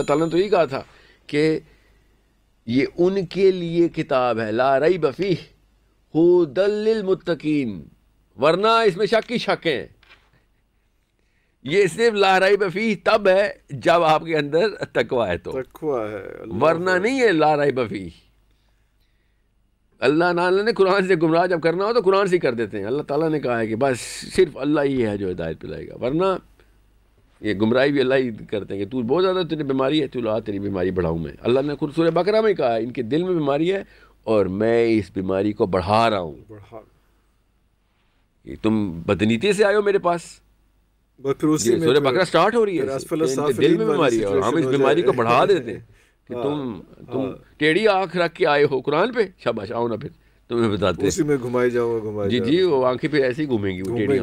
अल्लाह ताला ने तो यही कहा था कि ये उनके लिए किताब है ला रई बफ़ी हुदलमतकीन वरना इसमें शक ही शक हैं ये सिर्फ लाराई बफ़ी तब है जब आपके अंदर तकवा है तो तकवा है वरना नहीं है लाराई बफ़ी अल्लाह नाला ने कुरान से गुमराह जब करना हो तो कुरान से कर देते हैं अल्लाह ताला ने कहा है कि बस सिर्फ अल्लाह ही है जो हिदायत पिलाएगा वरना ये गुमराही भी अल्लाह ही करते हैं कि तू बहुत ज़्यादा तेरी बीमारी है तो ला तेरी बीमारी बढ़ाऊँ मैं अल्लाह ने खुद सूर्य बकरा में कहा इनके दिल में बीमारी है और मैं इस बीमारी को बढ़ा रहा हूँ ये तुम बदनीति से आयो मेरे पास सूर्य तो बकरा स्टार्ट हो रही है दिल में बीमारी है और हम इस बीमारी को बढ़ा देते हैं कि हाँ, तुम हाँ। तुम टेढ़ी आँख रख के आए हो कुरान पे शाबाश आओ ना फिर तुम्हें बताते उसी में घुमाई जाओ घुमाई जी जी वो आंखें फिर ऐसी घूमेंगी वो टेढ़ी